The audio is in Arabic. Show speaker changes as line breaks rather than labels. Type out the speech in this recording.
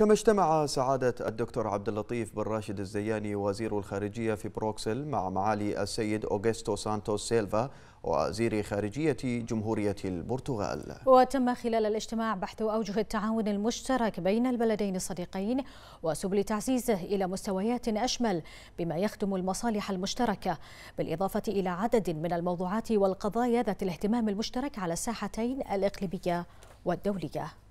كما اجتمع سعادة الدكتور عبد اللطيف بن راشد الزياني وزير الخارجية في بروكسل مع معالي السيد أوغستو سانتوس سيلفا وزير خارجية جمهورية البرتغال
وتم خلال الاجتماع بحث أوجه التعاون المشترك بين البلدين الصديقين وسبل تعزيزه إلى مستويات أشمل بما يخدم المصالح المشتركة بالإضافة إلى عدد من الموضوعات والقضايا ذات الاهتمام المشترك على الساحتين الإقليمية والدولية